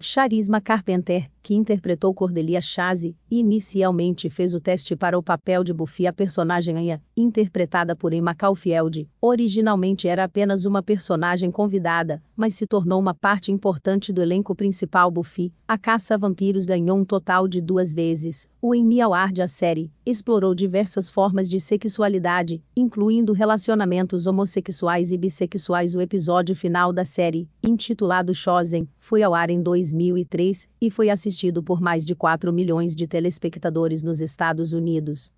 Charisma Carpenter que interpretou Cordelia Chase, e inicialmente fez o teste para o papel de Buffy a personagem Anya, interpretada por Emma Caulfield, originalmente era apenas uma personagem convidada, mas se tornou uma parte importante do elenco principal Buffy. A Caça a Vampiros ganhou um total de duas vezes. O Emmy Award a série explorou diversas formas de sexualidade, incluindo relacionamentos homossexuais e bissexuais. O episódio final da série, intitulado Chosen, foi ao ar em 2003 e foi assistido assistido por mais de 4 milhões de telespectadores nos Estados Unidos.